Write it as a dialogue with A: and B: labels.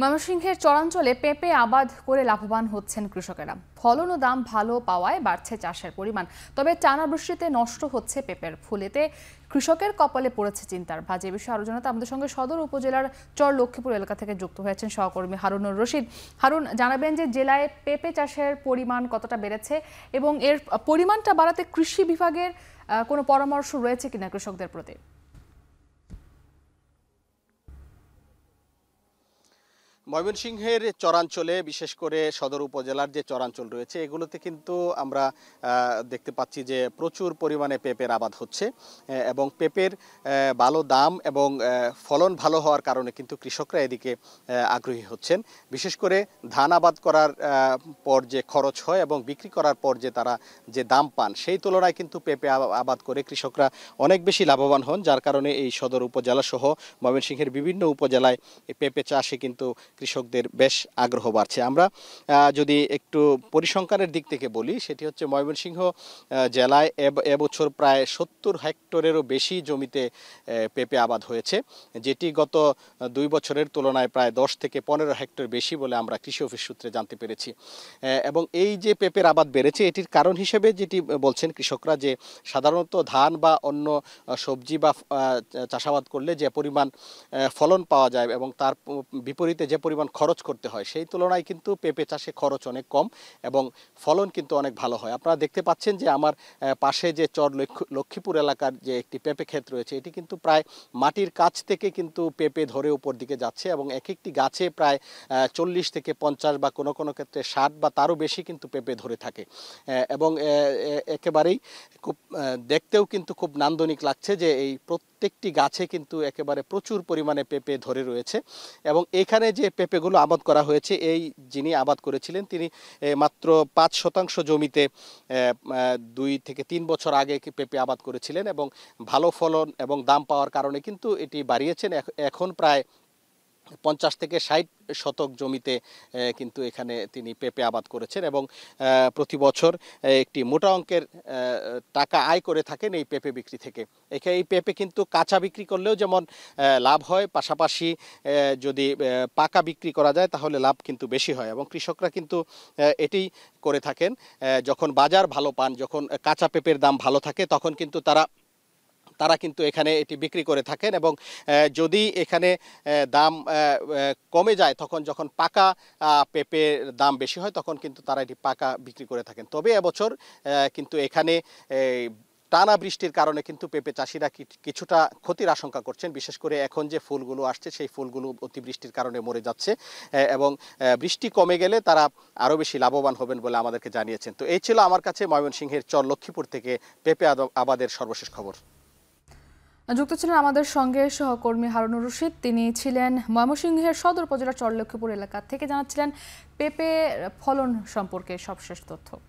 A: ময়মনসিংহের চরাঞ্চলে পেঁপে আবাদ করে লাভবান হচ্ছেন কৃষকেরা ফলন ও দাম ভালো পাওয়ায় বাড়ছে চাষের পরিমাণ তবে টানা বৃষ্টিতে নষ্ট হচ্ছে পেঁপের ফুলেতে কৃষকের কপালে পড়েছে চিন্তার ভাজে বিষয়ে আরো জানাতে আমাদের সঙ্গে সদর উপজেলার চর লক্ষ্মীপুর এলাকা থেকে যুক্ত হয়েছেন সহকর্মী হারুনুর রশিদ হারুন জানাবেন যে জেলায় পেঁপে চাষের পরিমাণ কতটা বেড়েছে এবং এর পরিমাণটা বাড়াতে কৃষি বিভাগের কোনো পরামর্শ রয়েছে কিনা কৃষকদের প্রতি
B: ময়মনসিংহের চরাঞ্চলে বিশেষ করে সদর উপজেলার যে চরাঞ্চল রয়েছে এগুলোতে কিন্তু আমরা দেখতে পাচ্ছি যে প্রচুর পরিমাণে পেঁপের আবাদ হচ্ছে এবং পেঁপের ভালো দাম এবং ফলন ভালো হওয়ার কারণে কিন্তু কৃষকরা এদিকে আগ্রহী হচ্ছেন বিশেষ করে ধান আবাদ করার পর যে খরচ হয় এবং বিক্রি করার পর যে তারা যে দাম পান সেই তুলনায় কিন্তু পেঁপে আবাদ করে কৃষকরা অনেক বেশি লাভবান হন যার কারণে এই সদর উপজেলা সহ ময়মনসিংহের বিভিন্ন উপজেলায় পেঁপে চাষে কিন্তু কৃষকদের বেশ আগ্রহ বাড়ছে আমরা যদি একটু পরিসংখ্যানের দিক থেকে বলি সেটি হচ্ছে ময়মনসিংহ জেলায় এবছর প্রায় সত্তর হেক্টরেরও বেশি জমিতে পেঁপে আবাদ হয়েছে যেটি গত দুই বছরের তুলনায় প্রায় দশ থেকে পনেরো হেক্টর বেশি বলে আমরা কৃষি অফিস সূত্রে জানতে পেরেছি এবং এই যে পেঁপের আবাদ বেড়েছে এটির কারণ হিসেবে যেটি বলছেন কৃষকরা যে সাধারণত ধান বা অন্য সবজি বা চাষাবাদ করলে যে পরিমাণ ফলন পাওয়া যায় এবং তার বিপরীতে যে পরিমাণ খরচ করতে হয় সেই তুলনায় কিন্তু পেঁপে চাষে খরচ অনেক কম এবং ফলন কিন্তু অনেক ভালো হয় আপনারা দেখতে পাচ্ছেন যে আমার পাশে যে চর লক্ষ্মীপুর এলাকার যে একটি পেঁপে ক্ষেত রয়েছে এটি কিন্তু প্রায় মাটির কাছ থেকে কিন্তু পেঁপে ধরে উপর দিকে যাচ্ছে এবং এক একটি গাছে প্রায় চল্লিশ থেকে পঞ্চাশ বা কোনো কোনো ক্ষেত্রে ষাট বা তারও বেশি কিন্তু পেঁপে ধরে থাকে এবং একেবারেই খুব দেখতেও কিন্তু খুব নান্দনিক লাগছে যে এই প্রত্যেকটি গাছে কিন্তু একেবারে প্রচুর পরিমাণে পেঁপে ধরে রয়েছে এবং এখানে যে পেঁপেগুলো আবাদ করা হয়েছে এই যিনি আবাদ করেছিলেন তিনি মাত্র পাঁচ শতাংশ জমিতে দুই থেকে তিন বছর আগে পেঁপে আবাদ করেছিলেন এবং ভালো ফলন এবং দাম পাওয়ার কারণে কিন্তু এটি বাড়িয়েছেন এখন প্রায় পঞ্চাশ থেকে ষাট শতক জমিতে কিন্তু এখানে তিনি পেঁপে আবাদ করেছেন এবং প্রতি বছর একটি মোটা অঙ্কের টাকা আয় করে থাকেন এই পেঁপে বিক্রি থেকে এখানে এই পেঁপে কিন্তু কাঁচা বিক্রি করলেও যেমন লাভ হয় পাশাপাশি যদি পাকা বিক্রি করা যায় তাহলে লাভ কিন্তু বেশি হয় এবং কৃষকরা কিন্তু এটি করে থাকেন যখন বাজার ভালো পান যখন কাঁচা পেঁপের দাম ভালো থাকে তখন কিন্তু তারা তারা কিন্তু এখানে এটি বিক্রি করে থাকেন এবং যদি এখানে দাম কমে যায় তখন যখন পাকা পেঁপের দাম বেশি হয় তখন কিন্তু তারা এটি পাকা বিক্রি করে থাকেন তবে এবছর কিন্তু এখানে টানা বৃষ্টির কারণে কিন্তু পেঁপে চাষিরা কিছুটা ক্ষতির আশঙ্কা করছেন বিশেষ করে এখন যে ফুলগুলো আসছে সেই ফুলগুলো অতিবৃষ্টির কারণে মরে যাচ্ছে এবং বৃষ্টি কমে গেলে তারা আরও বেশি লাভবান হবেন বলে আমাদেরকে জানিয়েছেন তো এই ছিল আমার কাছে ময়মনসিংহের চর লক্ষ্মীপুর থেকে পেঁপে আবাদের সর্বশেষ খবর
A: যুক্ত ছিলেন আমাদের সঙ্গে সহকর্মী হারুনুর রশিদ তিনি ছিলেন ময়মনসিংহের সদর উপজেলা চরলক্ষীপুর এলাকা থেকে জানাচ্ছিলেন পেপে ফলন সম্পর্কে সবশেষ তথ্য